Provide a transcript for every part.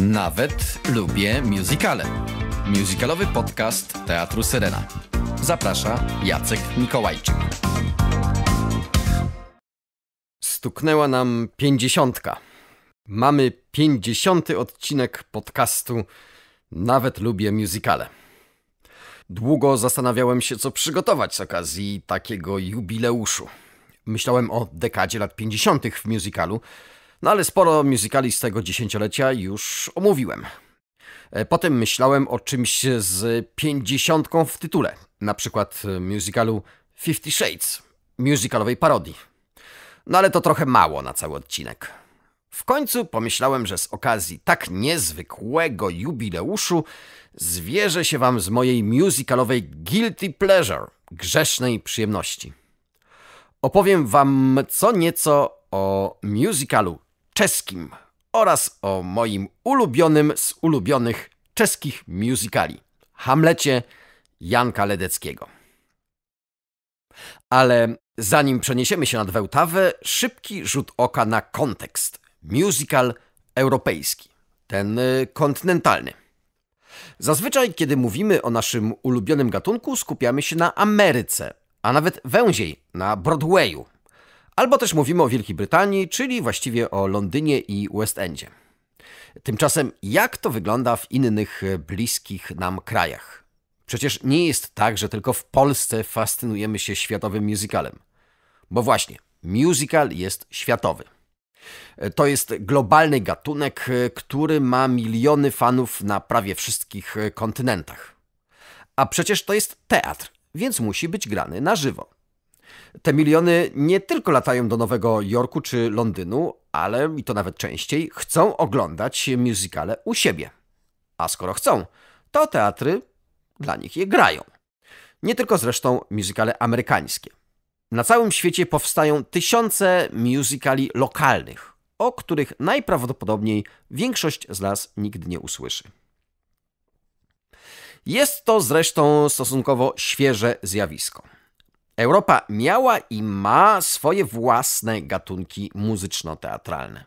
Nawet lubię musicale. Musicalowy podcast Teatru Syrena. Zaprasza Jacek Mikołajczyk. Stuknęła nam pięćdziesiątka. Mamy pięćdziesiąty odcinek podcastu Nawet lubię musicale. Długo zastanawiałem się, co przygotować z okazji takiego jubileuszu. Myślałem o dekadzie lat 50. w musicalu, no ale sporo muzykali z tego dziesięciolecia już omówiłem. E, potem myślałem o czymś z pięćdziesiątką w tytule, na przykład e, musicalu Fifty Shades, musicalowej parodii. No ale to trochę mało na cały odcinek. W końcu pomyślałem, że z okazji tak niezwykłego jubileuszu zwierzę się wam z mojej musicalowej Guilty Pleasure, grzesznej przyjemności. Opowiem wam co nieco o musicalu czeskim oraz o moim ulubionym z ulubionych czeskich musicali Hamlecie Janka Ledeckiego. Ale zanim przeniesiemy się nad Wełtawę, szybki rzut oka na kontekst. Musical europejski, ten y, kontynentalny. Zazwyczaj, kiedy mówimy o naszym ulubionym gatunku, skupiamy się na Ameryce, a nawet węziej, na Broadwayu, Albo też mówimy o Wielkiej Brytanii, czyli właściwie o Londynie i West Endzie. Tymczasem jak to wygląda w innych e, bliskich nam krajach? Przecież nie jest tak, że tylko w Polsce fascynujemy się światowym musicalem. Bo właśnie, musical jest światowy. E, to jest globalny gatunek, e, który ma miliony fanów na prawie wszystkich kontynentach. A przecież to jest teatr, więc musi być grany na żywo. Te miliony nie tylko latają do Nowego Jorku czy Londynu, ale i to nawet częściej chcą oglądać muzykale u siebie. A skoro chcą, to teatry dla nich je grają. Nie tylko zresztą muzykale amerykańskie. Na całym świecie powstają tysiące muzykali lokalnych, o których najprawdopodobniej większość z nas nigdy nie usłyszy. Jest to zresztą stosunkowo świeże zjawisko. Europa miała i ma swoje własne gatunki muzyczno-teatralne.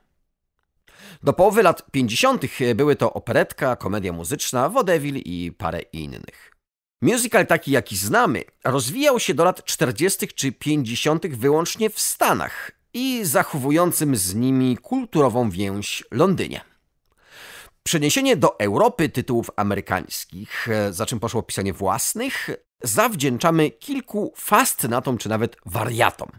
Do połowy lat 50. były to operetka, komedia muzyczna, wodewil i parę innych. Musical taki jaki znamy rozwijał się do lat 40. czy 50. wyłącznie w Stanach i zachowującym z nimi kulturową więź Londynie. Przeniesienie do Europy tytułów amerykańskich, e, za czym poszło pisanie własnych, zawdzięczamy kilku fascynatom czy nawet wariatom,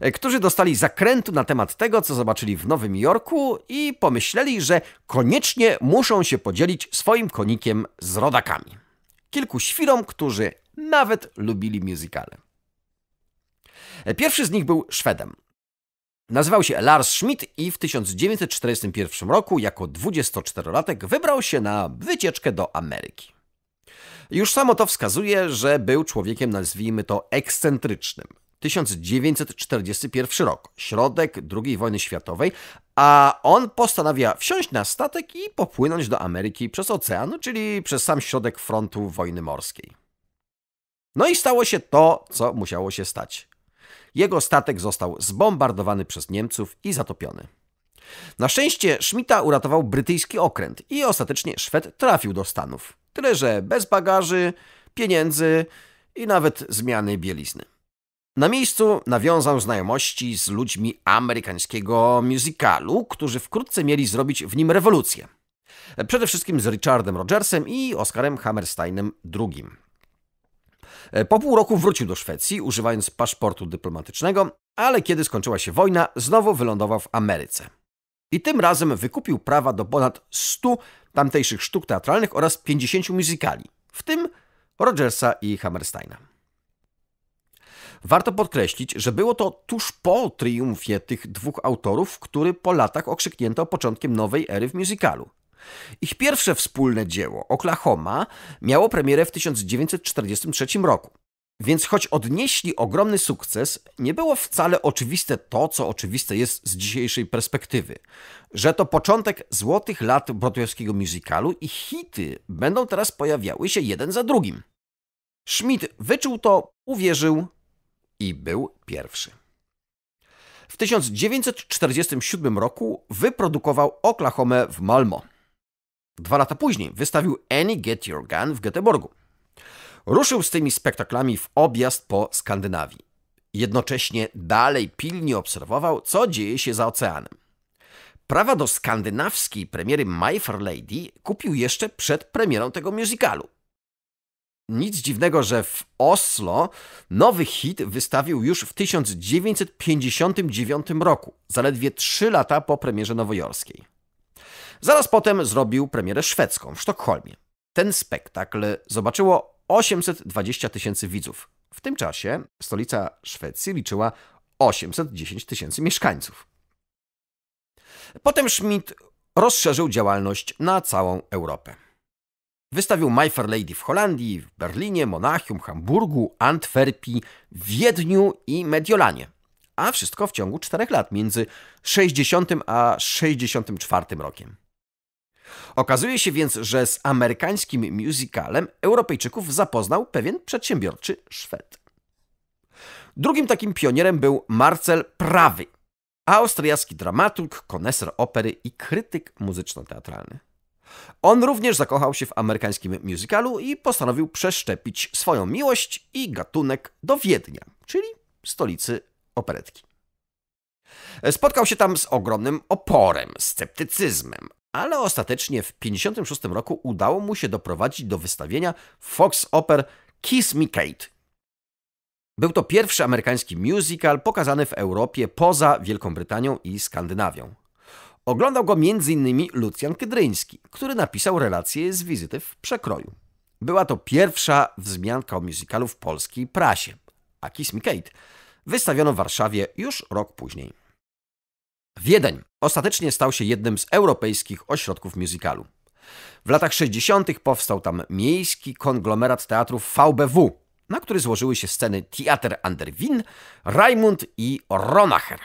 e, którzy dostali zakrętu na temat tego, co zobaczyli w Nowym Jorku i pomyśleli, że koniecznie muszą się podzielić swoim konikiem z rodakami. Kilku świrom, którzy nawet lubili muzykale. E, pierwszy z nich był Szwedem, Nazywał się Lars Schmidt i w 1941 roku jako 24-latek wybrał się na wycieczkę do Ameryki. Już samo to wskazuje, że był człowiekiem, nazwijmy to, ekscentrycznym. 1941 rok, środek II wojny światowej, a on postanawia wsiąść na statek i popłynąć do Ameryki przez ocean, czyli przez sam środek frontu wojny morskiej. No i stało się to, co musiało się stać. Jego statek został zbombardowany przez Niemców i zatopiony. Na szczęście Schmidta uratował brytyjski okręt i ostatecznie Szwed trafił do Stanów. Tyle, że bez bagaży, pieniędzy i nawet zmiany bielizny. Na miejscu nawiązał znajomości z ludźmi amerykańskiego musicalu, którzy wkrótce mieli zrobić w nim rewolucję. Przede wszystkim z Richardem Rogersem i Oscarem Hammersteinem II. E, po pół roku wrócił do Szwecji, używając paszportu dyplomatycznego, ale kiedy skończyła się wojna, znowu wylądował w Ameryce. I tym razem wykupił prawa do ponad 100 tamtejszych sztuk teatralnych oraz 50 muzykali, w tym Rogersa i Hammersteina. Warto podkreślić, że było to tuż po triumfie tych dwóch autorów, który po latach okrzyknięto początkiem nowej ery w musicalu, ich pierwsze wspólne dzieło, Oklahoma, miało premierę w 1943 roku. Więc choć odnieśli ogromny sukces, nie było wcale oczywiste to, co oczywiste jest z dzisiejszej perspektywy, że to początek złotych lat brodowskiego musicalu i hity będą teraz pojawiały się jeden za drugim. Schmidt wyczuł to, uwierzył i był pierwszy. W 1947 roku wyprodukował Oklahomę w Malmo. Dwa lata później wystawił Any Get Your Gun w Göteborgu. Ruszył z tymi spektaklami w objazd po Skandynawii. Jednocześnie dalej pilnie obserwował, co dzieje się za oceanem. Prawa do skandynawskiej premiery My Fair Lady kupił jeszcze przed premierą tego musicalu. Nic dziwnego, że w Oslo nowy hit wystawił już w 1959 roku, zaledwie trzy lata po premierze nowojorskiej. Zaraz potem zrobił premierę szwedzką w Sztokholmie. Ten spektakl zobaczyło 820 tysięcy widzów. W tym czasie stolica Szwecji liczyła 810 tysięcy mieszkańców. Potem Schmidt rozszerzył działalność na całą Europę. Wystawił My Fair Lady w Holandii, w Berlinie, Monachium, Hamburgu, Antwerpii, Wiedniu i Mediolanie. A wszystko w ciągu czterech lat, między 60 a 64 rokiem. Okazuje się więc, że z amerykańskim musicalem Europejczyków zapoznał pewien przedsiębiorczy Szwed. Drugim takim pionierem był Marcel Prawy, austriacki dramaturg, koneser opery i krytyk muzyczno-teatralny. On również zakochał się w amerykańskim musicalu i postanowił przeszczepić swoją miłość i gatunek do Wiednia, czyli stolicy operetki. Spotkał się tam z ogromnym oporem, sceptycyzmem, ale ostatecznie w 1956 roku udało mu się doprowadzić do wystawienia Fox Oper Kiss Me Kate. Był to pierwszy amerykański musical pokazany w Europie poza Wielką Brytanią i Skandynawią. Oglądał go m.in. Lucjan Kedryński, który napisał relację z wizyty w Przekroju. Była to pierwsza wzmianka o musicalu w polskiej prasie, a Kiss Me Kate wystawiono w Warszawie już rok później. Wiedeń ostatecznie stał się jednym z europejskich ośrodków musicalu. W latach 60. powstał tam miejski konglomerat teatrów VBW, na który złożyły się sceny Theater Wien, Raimund i Ronacher.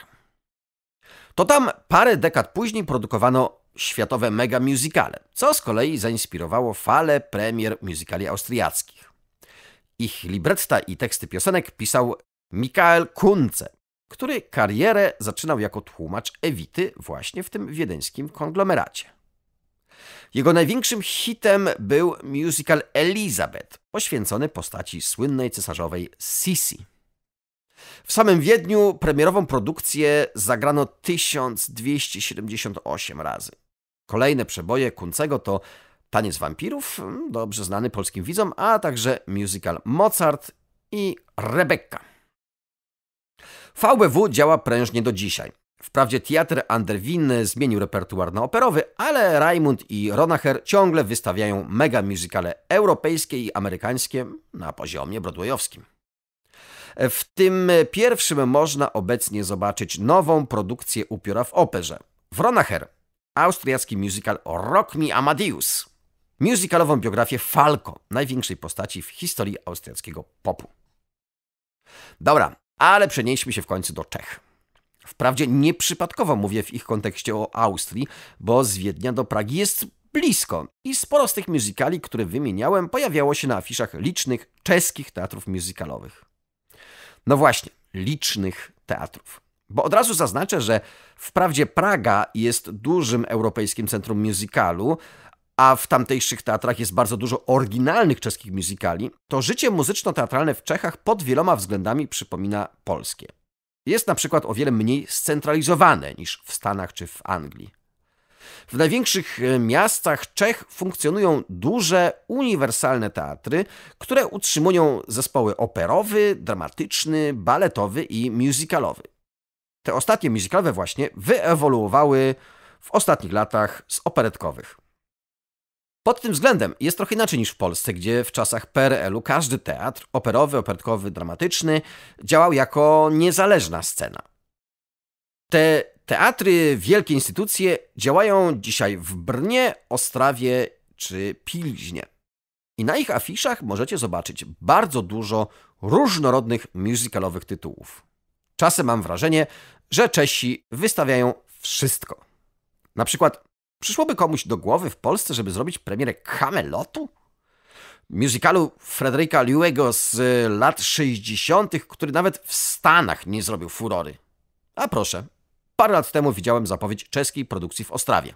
To tam parę dekad później produkowano światowe mega musicale, co z kolei zainspirowało falę premier musicali austriackich. Ich libretta i teksty piosenek pisał Michael Kunze, który karierę zaczynał jako tłumacz Ewity właśnie w tym wiedeńskim konglomeracie. Jego największym hitem był musical Elizabeth, poświęcony postaci słynnej cesarzowej Sisi. W samym Wiedniu premierową produkcję zagrano 1278 razy. Kolejne przeboje Kuncego to Taniec Wampirów, dobrze znany polskim widzom, a także musical Mozart i Rebecca. VBW działa prężnie do dzisiaj. Wprawdzie teatr Anderwin zmienił repertuar na operowy, ale Raymond i Ronacher ciągle wystawiają mega muzykale europejskie i amerykańskie na poziomie broadwayowskim. W tym pierwszym można obecnie zobaczyć nową produkcję upiora w operze. W Ronacher austriacki musical Rock Me Amadeus. Musicalową biografię Falco, największej postaci w historii austriackiego popu. Dobra, ale przenieśmy się w końcu do Czech. Wprawdzie nieprzypadkowo mówię w ich kontekście o Austrii, bo z Wiednia do Pragi jest blisko i sporo z tych muzykali, które wymieniałem, pojawiało się na afiszach licznych czeskich teatrów muzykalowych. No właśnie, licznych teatrów. Bo od razu zaznaczę, że wprawdzie Praga jest dużym europejskim centrum musicalu, a w tamtejszych teatrach jest bardzo dużo oryginalnych czeskich muzykali, to życie muzyczno-teatralne w Czechach pod wieloma względami przypomina polskie. Jest na przykład o wiele mniej scentralizowane niż w Stanach czy w Anglii. W największych e, miastach Czech funkcjonują duże, uniwersalne teatry, które utrzymują zespoły operowy, dramatyczny, baletowy i musicalowy. Te ostatnie musicalowe właśnie wyewoluowały w ostatnich latach z operetkowych. Pod tym względem jest trochę inaczej niż w Polsce, gdzie w czasach PRL-u każdy teatr operowy, opertkowy, dramatyczny działał jako niezależna scena. Te teatry, wielkie instytucje działają dzisiaj w Brnie, Ostrawie czy Pilźnie. I na ich afiszach możecie zobaczyć bardzo dużo różnorodnych musicalowych tytułów. Czasem mam wrażenie, że Czesi wystawiają wszystko. Na przykład Przyszłoby komuś do głowy w Polsce, żeby zrobić premierę Camelotu? musicalu Frederica Lewego z y, lat 60., który nawet w Stanach nie zrobił furory. A proszę, parę lat temu widziałem zapowiedź czeskiej produkcji w Ostrawie.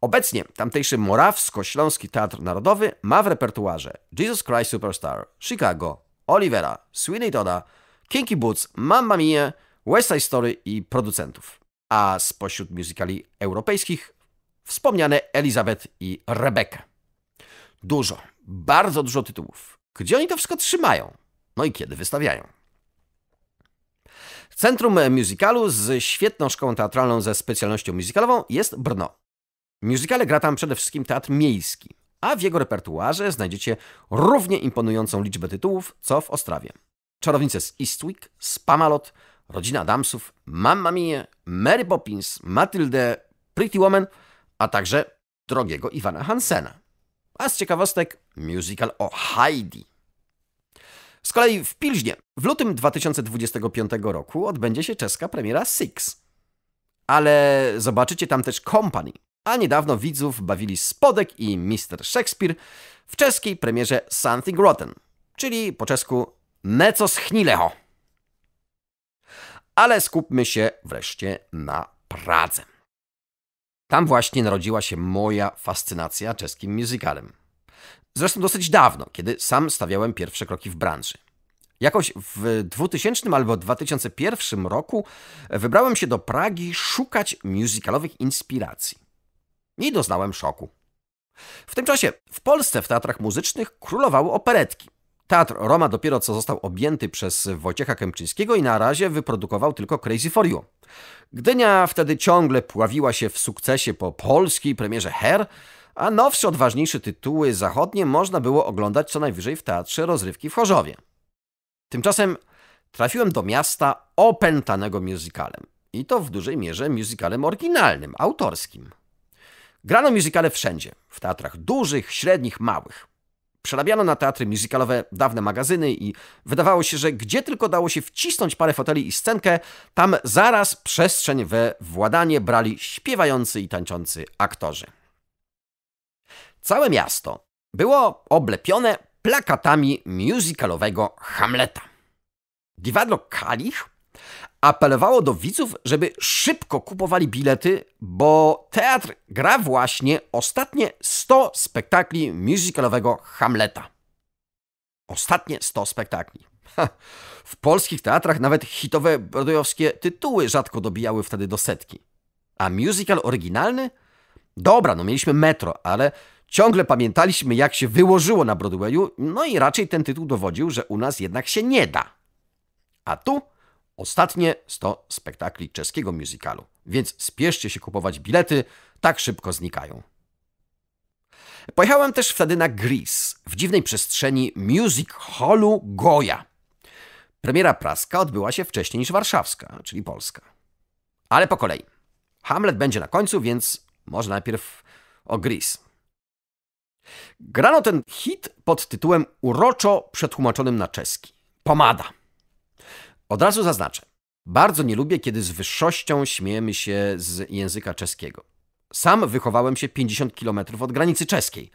Obecnie tamtejszy Morawsko-Śląski Teatr Narodowy ma w repertuarze Jesus Christ Superstar, Chicago, Olivera, Sweeney Toda, Kinky Boots, Mamma Mia, West Side Story i producentów. A spośród musicali europejskich wspomniane Elizabeth i Rebecca. Dużo, bardzo dużo tytułów. Gdzie oni to wszystko trzymają? No i kiedy wystawiają? Centrum musicalu z świetną szkołą teatralną ze specjalnością musicalową jest Brno. Musicale gra tam przede wszystkim teatr miejski, a w jego repertuarze znajdziecie równie imponującą liczbę tytułów, co w Ostrawie. Czarownice z Eastwick, Spamalot, Rodzina Adamsów, Mamma Mia, Mary Poppins, Matilde, Pretty Woman – a także drogiego Iwana Hansena. A z ciekawostek musical o Heidi. Z kolei w Pilźnie w lutym 2025 roku odbędzie się czeska premiera Six. Ale zobaczycie tam też Company, a niedawno widzów bawili Spodek i Mr. Shakespeare w czeskiej premierze Something Rotten, czyli po czesku Neco schnileho. Ale skupmy się wreszcie na Pradze. Tam właśnie narodziła się moja fascynacja czeskim musicalem. Zresztą dosyć dawno, kiedy sam stawiałem pierwsze kroki w branży. Jakoś w 2000 albo 2001 roku wybrałem się do Pragi szukać musicalowych inspiracji. I doznałem szoku. W tym czasie w Polsce w teatrach muzycznych królowały operetki. Teatr Roma dopiero co został objęty przez Wojciecha Kępczyńskiego i na razie wyprodukował tylko Crazy For You. Gdynia wtedy ciągle pławiła się w sukcesie po polskiej premierze Her, a nowsze, odważniejsze tytuły zachodnie można było oglądać co najwyżej w Teatrze Rozrywki w Chorzowie. Tymczasem trafiłem do miasta opętanego musicalem. I to w dużej mierze musicalem oryginalnym, autorskim. Grano muzykale wszędzie, w teatrach dużych, średnich, małych. Przerabiano na teatry muzykalowe dawne magazyny i wydawało się, że gdzie tylko dało się wcisnąć parę foteli i scenkę, tam zaraz przestrzeń we władanie brali śpiewający i tańczący aktorzy. Całe miasto było oblepione plakatami musicalowego Hamleta. Dziwadlo Kalich apelowało do widzów, żeby szybko kupowali bilety, bo teatr gra właśnie ostatnie 100 spektakli musicalowego Hamleta. Ostatnie 100 spektakli. W polskich teatrach nawet hitowe brodojowskie tytuły rzadko dobijały wtedy do setki. A musical oryginalny? Dobra, no mieliśmy Metro, ale ciągle pamiętaliśmy jak się wyłożyło na Broadwayu, no i raczej ten tytuł dowodził, że u nas jednak się nie da. A tu Ostatnie 100 spektakli czeskiego musicalu, więc spieszcie się kupować bilety, tak szybko znikają. Pojechałem też wtedy na Greece, w dziwnej przestrzeni Music Hallu Goja. Premiera praska odbyła się wcześniej niż warszawska, czyli polska. Ale po kolei. Hamlet będzie na końcu, więc może najpierw o Greece. Grano ten hit pod tytułem uroczo przetłumaczonym na czeski. Pomada. Od razu zaznaczę. Bardzo nie lubię, kiedy z wyższością śmiejemy się z języka czeskiego. Sam wychowałem się 50 km od granicy czeskiej,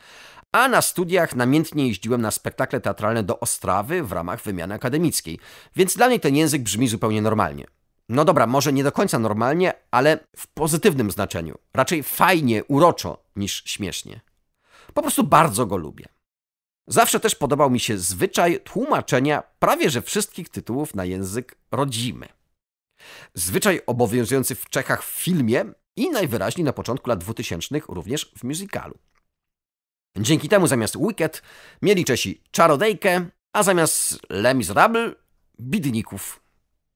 a na studiach namiętnie jeździłem na spektakle teatralne do Ostrawy w ramach wymiany akademickiej, więc dla mnie ten język brzmi zupełnie normalnie. No dobra, może nie do końca normalnie, ale w pozytywnym znaczeniu. Raczej fajnie, uroczo niż śmiesznie. Po prostu bardzo go lubię. Zawsze też podobał mi się zwyczaj tłumaczenia prawie że wszystkich tytułów na język rodzimy. Zwyczaj obowiązujący w Czechach w filmie i najwyraźniej na początku lat 2000 również w musicalu. Dzięki temu zamiast Wicked mieli Czesi czarodejkę, a zamiast Les Miserables bidników.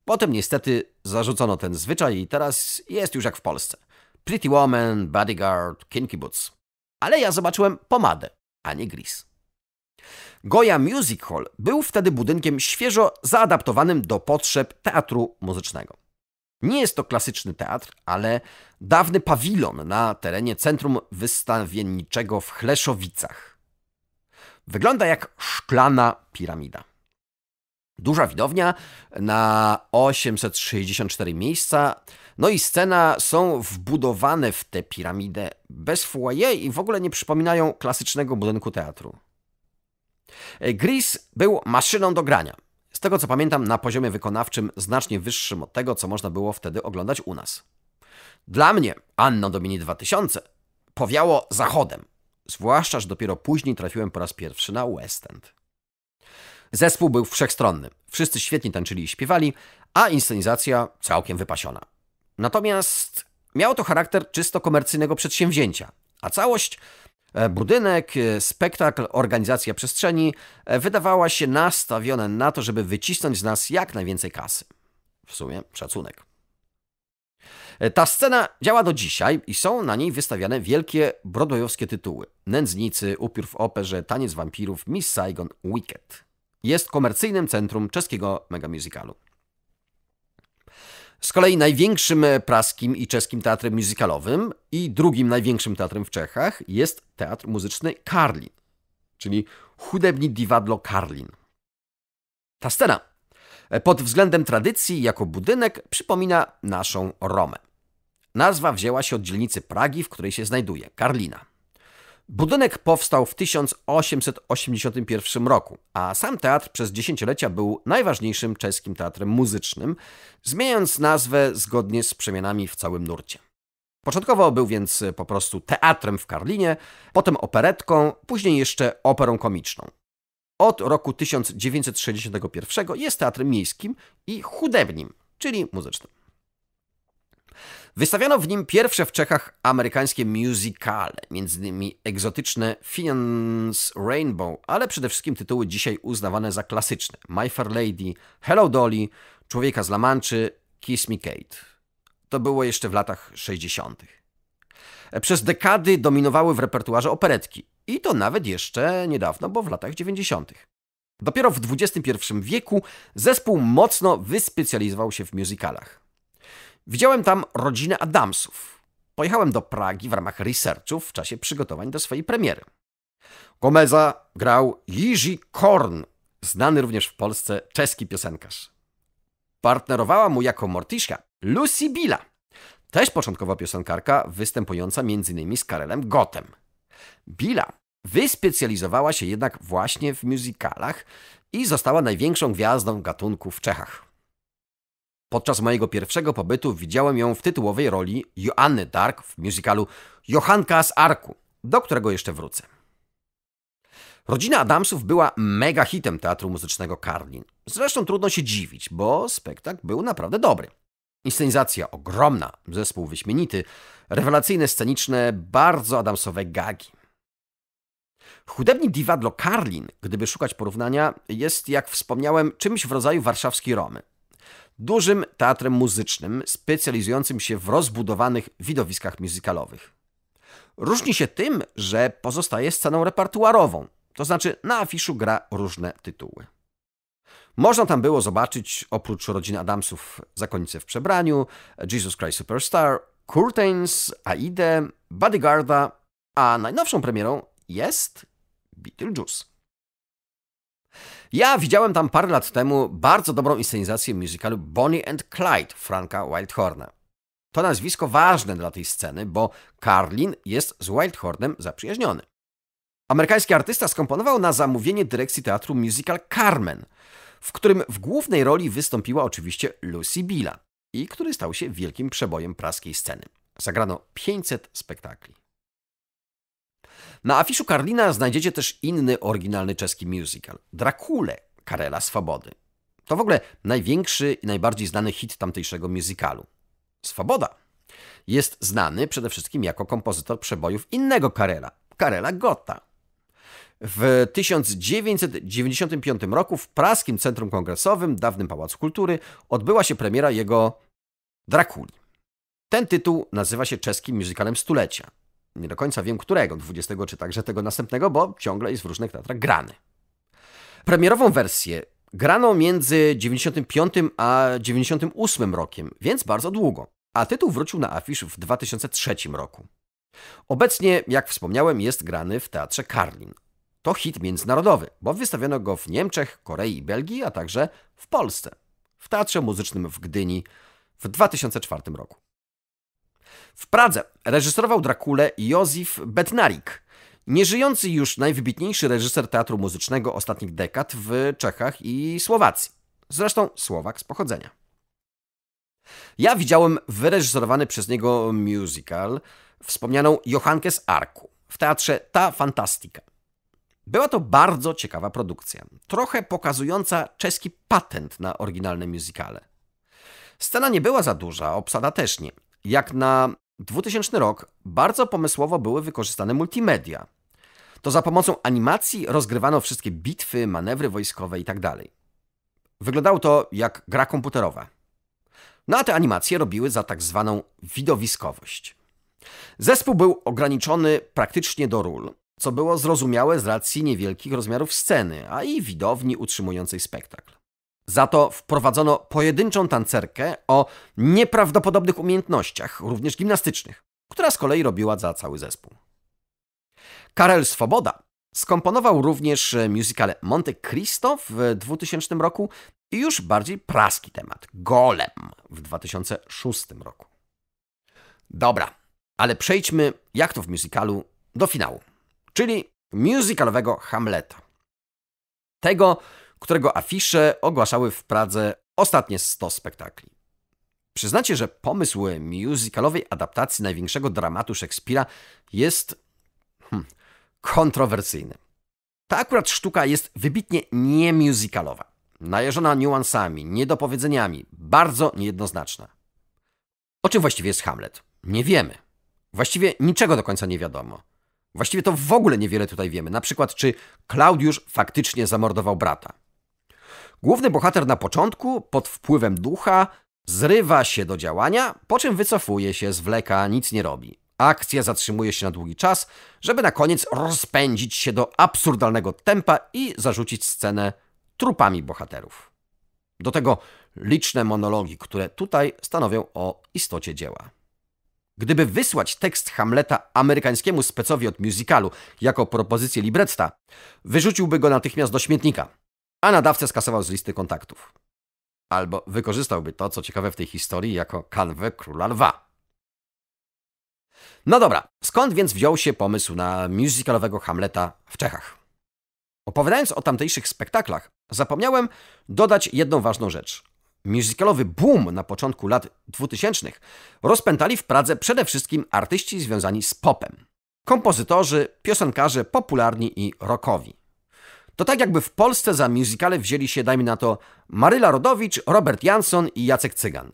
Potem niestety zarzucono ten zwyczaj i teraz jest już jak w Polsce. Pretty Woman, Bodyguard, Kinky Boots. Ale ja zobaczyłem pomadę, a nie gris. Goya Music Hall był wtedy budynkiem świeżo zaadaptowanym do potrzeb teatru muzycznego. Nie jest to klasyczny teatr, ale dawny pawilon na terenie Centrum Wystawienniczego w Chleszowicach. Wygląda jak szklana piramida. Duża widownia na 864 miejsca, no i scena są wbudowane w tę piramidę bez foyer i w ogóle nie przypominają klasycznego budynku teatru. E, Gris był maszyną do grania. Z tego co pamiętam, na poziomie wykonawczym znacznie wyższym od tego, co można było wtedy oglądać u nas. Dla mnie, Anno Domini 2000, powiało zachodem. Zwłaszcza, że dopiero później trafiłem po raz pierwszy na West End. Zespół był wszechstronny. Wszyscy świetnie tańczyli i śpiewali, a inscenizacja całkiem wypasiona. Natomiast miało to charakter czysto komercyjnego przedsięwzięcia, a całość E, budynek, e, spektakl, organizacja przestrzeni e, wydawała się nastawiona na to, żeby wycisnąć z nas jak najwięcej kasy. W sumie szacunek. Ta scena działa do dzisiaj i są na niej wystawiane wielkie brodojowskie tytuły. Nędznicy, Upiór w operze, Taniec wampirów, Miss Saigon, Wicked. Jest komercyjnym centrum czeskiego megamusicalu. Z kolei największym e, praskim i czeskim teatrem muzykalowym i drugim największym teatrem w Czechach jest teatr muzyczny Karlin, czyli hudebni Divadlo Karlin. Ta scena e, pod względem tradycji jako budynek przypomina naszą Romę. Nazwa wzięła się od dzielnicy Pragi, w której się znajduje, Karlina. Budynek powstał w 1881 roku, a sam teatr przez dziesięciolecia był najważniejszym czeskim teatrem muzycznym, zmieniając nazwę zgodnie z przemianami w całym nurcie. Początkowo był więc e, po prostu teatrem w Karlinie, potem operetką, później jeszcze operą komiczną. Od roku 1961 jest teatrem miejskim i chudebnim, czyli muzycznym. Wystawiano w nim pierwsze w Czechach amerykańskie musicale, m.in. egzotyczne Finance Rainbow, ale przede wszystkim tytuły dzisiaj uznawane za klasyczne. My Fair Lady, Hello Dolly, Człowieka z Lamanczy, Kiss Me Kate. To było jeszcze w latach 60. Przez dekady dominowały w repertuarze operetki i to nawet jeszcze niedawno, bo w latach 90. Dopiero w XXI wieku zespół mocno wyspecjalizował się w musicalach. Widziałem tam rodzinę Adamsów. Pojechałem do Pragi w ramach researchu w czasie przygotowań do swojej premiery. Gomeza grał Jiří Korn, znany również w Polsce czeski piosenkarz. Partnerowała mu jako Mortiszka Lucy Billa, też początkowo piosenkarka występująca m.in. z Karelem Gotem. Billa wyspecjalizowała się jednak właśnie w muzykalach i została największą gwiazdą gatunku w Czechach. Podczas mojego pierwszego pobytu widziałem ją w tytułowej roli Joanny Dark w musicalu Johanka z Arku, do którego jeszcze wrócę. Rodzina Adamsów była mega hitem teatru muzycznego Karlin. Zresztą trudno się dziwić, bo spektakl był naprawdę dobry. Inscenizacja ogromna, zespół wyśmienity, rewelacyjne sceniczne, bardzo Adamsowe gagi. Chudebni Divadlo Karlin, gdyby szukać porównania, jest, jak wspomniałem, czymś w rodzaju warszawskiej Romy dużym teatrem muzycznym specjalizującym się w rozbudowanych widowiskach muzykalowych. Różni się tym, że pozostaje sceną repertuarową, to znaczy na afiszu gra różne tytuły. Można tam było zobaczyć oprócz rodziny Adamsów Zakonnice w przebraniu, Jesus Christ Superstar, Curtains, Aide, Bodyguarda, a najnowszą premierą jest Beetlejuice. Ja widziałem tam parę lat temu bardzo dobrą inscenizację musicalu Bonnie and Clyde Franka Wildhorna. To nazwisko ważne dla tej sceny, bo Carlin jest z Wildhornem zaprzyjaźniony. Amerykański artysta skomponował na zamówienie dyrekcji teatru musical Carmen, w którym w głównej roli wystąpiła oczywiście Lucy Billa i który stał się wielkim przebojem praskiej sceny. Zagrano 500 spektakli. Na afiszu Karlina znajdziecie też inny oryginalny czeski musical Drakule Karela Swobody. To w ogóle największy i najbardziej znany hit tamtejszego musicalu. Swoboda jest znany przede wszystkim jako kompozytor przebojów innego Karela, Karela Gotta. W 1995 roku w praskim Centrum Kongresowym, dawnym Pałacu Kultury, odbyła się premiera jego Drakuli. Ten tytuł nazywa się czeskim musicalem stulecia nie do końca wiem którego, 20 czy także tego następnego, bo ciągle jest w różnych teatrach grany. Premierową wersję grano między 95 a 98 rokiem, więc bardzo długo, a tytuł wrócił na afisz w 2003 roku. Obecnie, jak wspomniałem, jest grany w Teatrze Karlin. To hit międzynarodowy, bo wystawiono go w Niemczech, Korei i Belgii, a także w Polsce, w Teatrze Muzycznym w Gdyni w 2004 roku. W Pradze reżyserował Drakulę Józef Betnarik, nieżyjący już najwybitniejszy reżyser teatru muzycznego ostatnich dekad w Czechach i Słowacji. Zresztą Słowak z pochodzenia. Ja widziałem wyreżyserowany przez niego musical, wspomnianą Johankę z Arku, w teatrze Ta Fantastika. Była to bardzo ciekawa produkcja, trochę pokazująca czeski patent na oryginalne musicale. Scena nie była za duża, obsada też nie jak na 2000 rok bardzo pomysłowo były wykorzystane multimedia. To za pomocą animacji rozgrywano wszystkie bitwy, manewry wojskowe itd. Tak Wyglądało to jak gra komputerowa. No a te animacje robiły za tak zwaną widowiskowość. Zespół był ograniczony praktycznie do ról, co było zrozumiałe z racji niewielkich rozmiarów sceny, a i widowni utrzymującej spektakl. Za to wprowadzono pojedynczą tancerkę o nieprawdopodobnych umiejętnościach, również gimnastycznych, która z kolei robiła za cały zespół. Karel Swoboda skomponował również e, musicale Monte Cristo w 2000 roku i już bardziej praski temat Golem w 2006 roku. Dobra, ale przejdźmy, jak to w musicalu, do finału, czyli musicalowego Hamleta. Tego, którego afisze ogłaszały w Pradze ostatnie 100 spektakli. Przyznacie, że pomysł musicalowej adaptacji największego dramatu Szekspira jest hmm, kontrowersyjny. Ta akurat sztuka jest wybitnie niemusicalowa, najeżona niuansami, niedopowiedzeniami, bardzo niejednoznaczna. O czym właściwie jest Hamlet? Nie wiemy. Właściwie niczego do końca nie wiadomo. Właściwie to w ogóle niewiele tutaj wiemy. Na przykład, czy Klaudiusz faktycznie zamordował brata. Główny bohater na początku, pod wpływem ducha, zrywa się do działania, po czym wycofuje się, zwleka, nic nie robi. Akcja zatrzymuje się na długi czas, żeby na koniec rozpędzić się do absurdalnego tempa i zarzucić scenę trupami bohaterów. Do tego liczne monologi, które tutaj stanowią o istocie dzieła. Gdyby wysłać tekst Hamleta amerykańskiemu specowi od musicalu jako propozycję libretta, wyrzuciłby go natychmiast do śmietnika a nadawcę skasował z listy kontaktów. Albo wykorzystałby to, co ciekawe w tej historii, jako kanwę króla lwa. No dobra, skąd więc wziął się pomysł na musicalowego Hamleta w Czechach? Opowiadając o tamtejszych spektaklach, zapomniałem dodać jedną ważną rzecz. Musicalowy boom na początku lat 2000 rozpętali w Pradze przede wszystkim artyści związani z popem. Kompozytorzy, piosenkarze popularni i rockowi. To tak jakby w Polsce za musicale wzięli się, dajmy na to, Maryla Rodowicz, Robert Jansson i Jacek Cygan.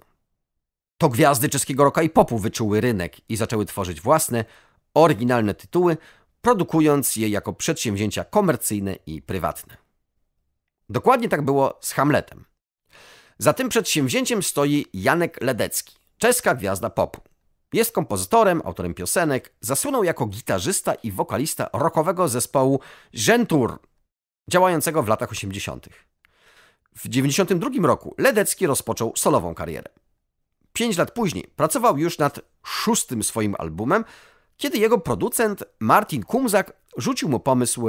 To gwiazdy czeskiego rocka i popu wyczuły rynek i zaczęły tworzyć własne, oryginalne tytuły, produkując je jako przedsięwzięcia komercyjne i prywatne. Dokładnie tak było z Hamletem. Za tym przedsięwzięciem stoi Janek Ledecki, czeska gwiazda popu. Jest kompozytorem, autorem piosenek, zasunął jako gitarzysta i wokalista rockowego zespołu Gentur działającego w latach 80. W 1992 roku Ledecki rozpoczął solową karierę. Pięć lat później pracował już nad szóstym swoim albumem, kiedy jego producent Martin Kumzak rzucił mu pomysł,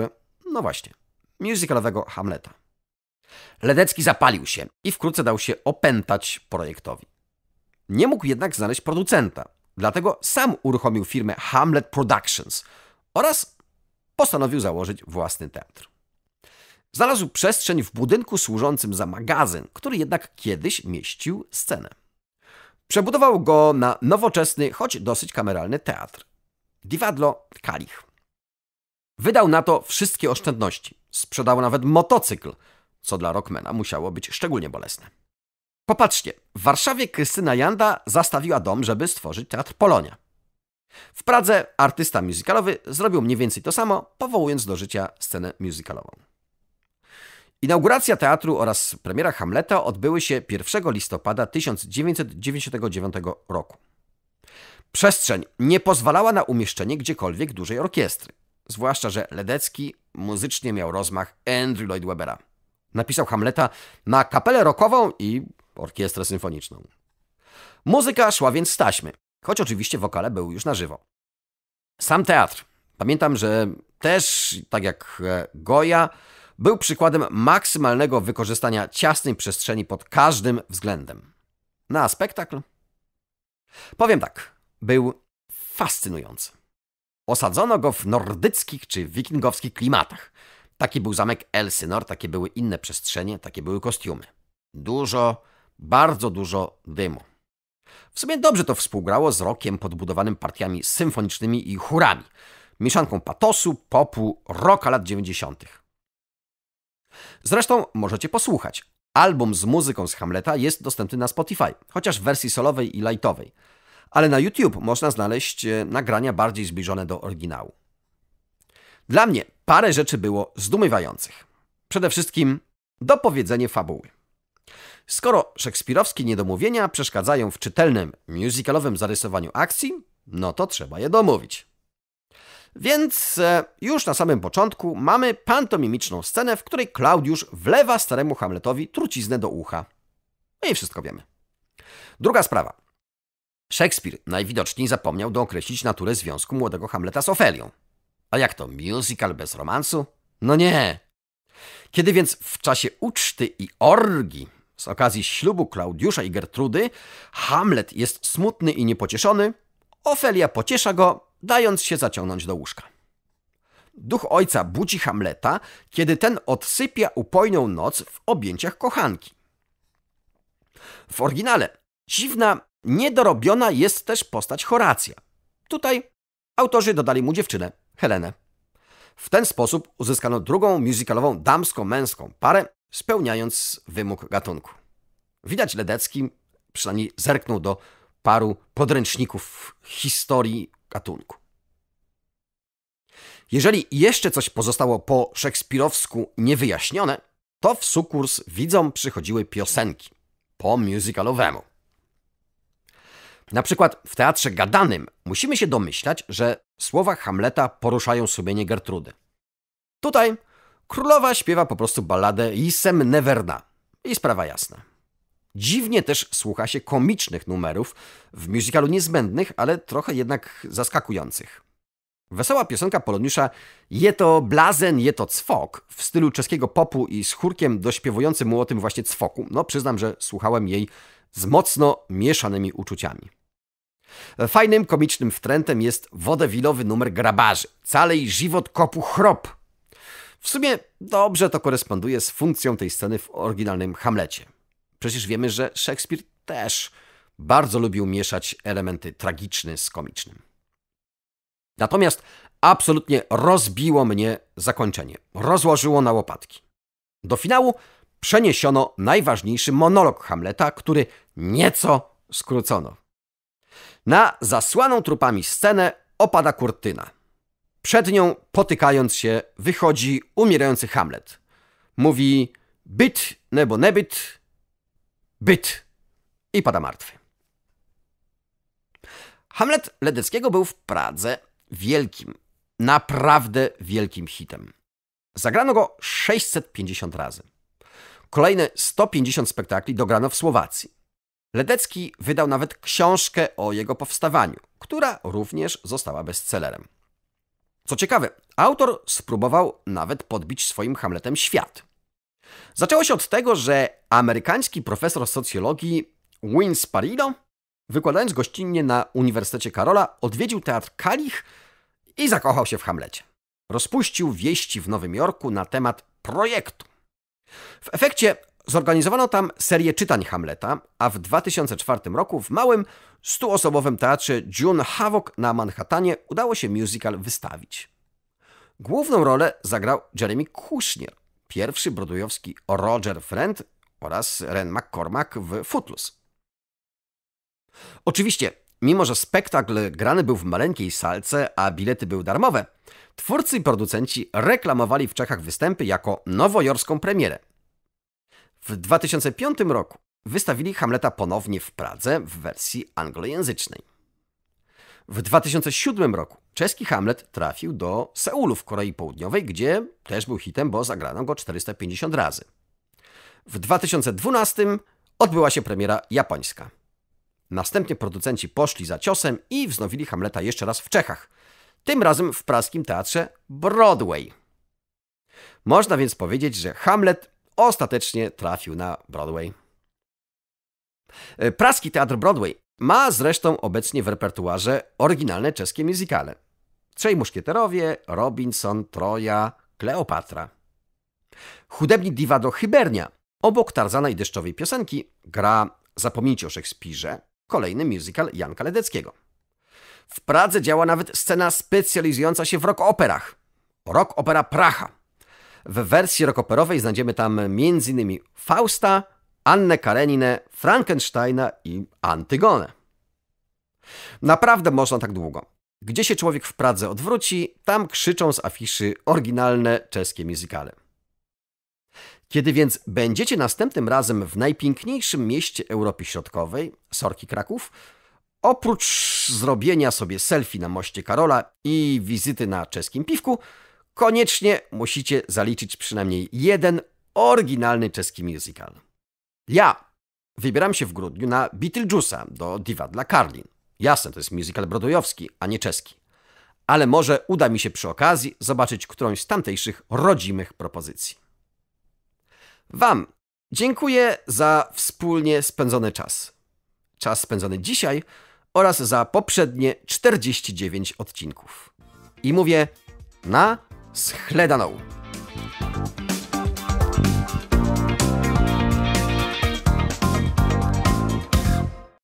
no właśnie, musicalowego Hamleta. Ledecki zapalił się i wkrótce dał się opętać projektowi. Nie mógł jednak znaleźć producenta, dlatego sam uruchomił firmę Hamlet Productions oraz postanowił założyć własny teatr. Znalazł przestrzeń w budynku służącym za magazyn, który jednak kiedyś mieścił scenę. Przebudował go na nowoczesny, choć dosyć kameralny teatr. Diwadlo Kalich. Wydał na to wszystkie oszczędności. Sprzedał nawet motocykl, co dla Rockmana musiało być szczególnie bolesne. Popatrzcie, w Warszawie Krystyna Janda zastawiła dom, żeby stworzyć teatr Polonia. W Pradze artysta muzykalowy zrobił mniej więcej to samo, powołując do życia scenę muzykalową. Inauguracja teatru oraz premiera Hamleta odbyły się 1 listopada 1999 roku. Przestrzeń nie pozwalała na umieszczenie gdziekolwiek dużej orkiestry, zwłaszcza że Ledecki muzycznie miał rozmach Andrew Lloyd Webbera. Napisał Hamleta na kapelę rockową i orkiestrę symfoniczną. Muzyka szła więc z taśmy, choć oczywiście wokale były już na żywo. Sam teatr. Pamiętam, że też, tak jak Goja, był przykładem maksymalnego wykorzystania ciasnej przestrzeni pod każdym względem. Na spektakl? Powiem tak, był fascynujący. Osadzono go w nordyckich czy wikingowskich klimatach. Taki był zamek Elsinor, takie były inne przestrzenie, takie były kostiumy. Dużo, bardzo dużo dymu. W sumie dobrze to współgrało z rokiem podbudowanym partiami symfonicznymi i chórami, mieszanką patosu, popu, roka lat 90. Zresztą możecie posłuchać. Album z muzyką z Hamleta jest dostępny na Spotify, chociaż w wersji solowej i lightowej. Ale na YouTube można znaleźć e, nagrania bardziej zbliżone do oryginału. Dla mnie parę rzeczy było zdumiewających. Przede wszystkim dopowiedzenie fabuły. Skoro szekspirowskie niedomówienia przeszkadzają w czytelnym, musicalowym zarysowaniu akcji, no to trzeba je domówić. Więc e, już na samym początku mamy pantomimiczną scenę, w której Klaudiusz wlewa staremu Hamletowi truciznę do ucha. No i wszystko wiemy. Druga sprawa. Szekspir najwidoczniej zapomniał dookreślić naturę związku młodego Hamleta z Ofelią. A jak to musical bez romansu? No nie. Kiedy więc w czasie uczty i orgi z okazji ślubu Klaudiusza i Gertrudy Hamlet jest smutny i niepocieszony, Ofelia pociesza go dając się zaciągnąć do łóżka. Duch ojca budzi Hamleta, kiedy ten odsypia upojną noc w objęciach kochanki. W oryginale dziwna, niedorobiona jest też postać Horacja. Tutaj autorzy dodali mu dziewczynę, Helenę. W ten sposób uzyskano drugą muzykalową damsko-męską parę, spełniając wymóg gatunku. Widać Ledecki przynajmniej zerknął do paru podręczników historii gatunku. Jeżeli jeszcze coś pozostało po szekspirowsku niewyjaśnione, to w sukurs widzom przychodziły piosenki po musicalowemu. Na przykład w teatrze gadanym musimy się domyślać, że słowa Hamleta poruszają sumienie Gertrudy. Tutaj królowa śpiewa po prostu balladę Isem Neverna i sprawa jasna. Dziwnie też słucha się komicznych numerów, w musicalu niezbędnych, ale trochę jednak zaskakujących. Wesoła piosenka poloniusza Je to blazen, je to cwok w stylu czeskiego popu i z chórkiem dośpiewującym mu o tym właśnie cwoku. No przyznam, że słuchałem jej z mocno mieszanymi uczuciami. Fajnym, komicznym wtrętem jest wodewilowy numer grabarzy. Calej żywot kopu chrop. W sumie dobrze to koresponduje z funkcją tej sceny w oryginalnym Hamlecie. Przecież wiemy, że Szekspir też bardzo lubił mieszać elementy tragiczne z komicznym. Natomiast absolutnie rozbiło mnie zakończenie, rozłożyło na łopatki. Do finału przeniesiono najważniejszy monolog Hamleta, który nieco skrócono. Na zasłaną trupami scenę opada kurtyna. Przed nią, potykając się, wychodzi umierający Hamlet. Mówi byt nebo nebyt, Byt! I pada martwy. Hamlet Ledeckiego był w Pradze wielkim, naprawdę wielkim hitem. Zagrano go 650 razy. Kolejne 150 spektakli dograno w Słowacji. Ledecki wydał nawet książkę o jego powstawaniu, która również została bestsellerem. Co ciekawe, autor spróbował nawet podbić swoim Hamletem świat. Zaczęło się od tego, że amerykański profesor socjologii Win Sparino, wykładając gościnnie na Uniwersytecie Karola, odwiedził teatr Kalich i zakochał się w Hamlecie. Rozpuścił wieści w Nowym Jorku na temat projektu. W efekcie zorganizowano tam serię czytań Hamleta, a w 2004 roku w małym, stuosobowym teatrze June Havoc na Manhattanie udało się musical wystawić. Główną rolę zagrał Jeremy Kushner – pierwszy brodujowski Roger Friend oraz Ren McCormack w Footloose. Oczywiście, mimo że spektakl grany był w maleńkiej salce, a bilety były darmowe, twórcy i producenci reklamowali w Czechach występy jako nowojorską premierę. W 2005 roku wystawili Hamleta ponownie w Pradze w wersji anglojęzycznej. W 2007 roku czeski Hamlet trafił do Seulu w Korei Południowej, gdzie też był hitem, bo zagrano go 450 razy. W 2012 odbyła się premiera japońska. Następnie producenci poszli za ciosem i wznowili Hamleta jeszcze raz w Czechach, tym razem w praskim teatrze Broadway. Można więc powiedzieć, że Hamlet ostatecznie trafił na Broadway. E, Praski Teatr Broadway ma zresztą obecnie w repertuarze oryginalne czeskie muzykale. Trzej Muszkieterowie, Robinson, Troja, Kleopatra. diwa Divado Hibernia obok Tarzana i deszczowej piosenki gra Zapomnijcie o Szekspirze, kolejny musical Janka Ledeckiego. W Pradze działa nawet scena specjalizująca się w rock operach. Rock opera Praha. W wersji rock operowej znajdziemy tam m.in. Fausta, Annę Kareninę, Frankensteina i Antygonę. Naprawdę można tak długo. Gdzie się człowiek w Pradze odwróci, tam krzyczą z afiszy oryginalne czeskie muzykale. Kiedy więc będziecie następnym razem w najpiękniejszym mieście Europy Środkowej, Sorki Kraków, oprócz zrobienia sobie selfie na moście Karola i wizyty na czeskim piwku, koniecznie musicie zaliczyć przynajmniej jeden oryginalny czeski musical. Ja wybieram się w grudniu na Beetlejuice'a do Diwa dla Karlin. Jasne, to jest musical broadwayowski, a nie czeski. Ale może uda mi się przy okazji zobaczyć którąś z tamtejszych rodzimych propozycji. Wam dziękuję za wspólnie spędzony czas. Czas spędzony dzisiaj oraz za poprzednie 49 odcinków. I mówię na schledanou.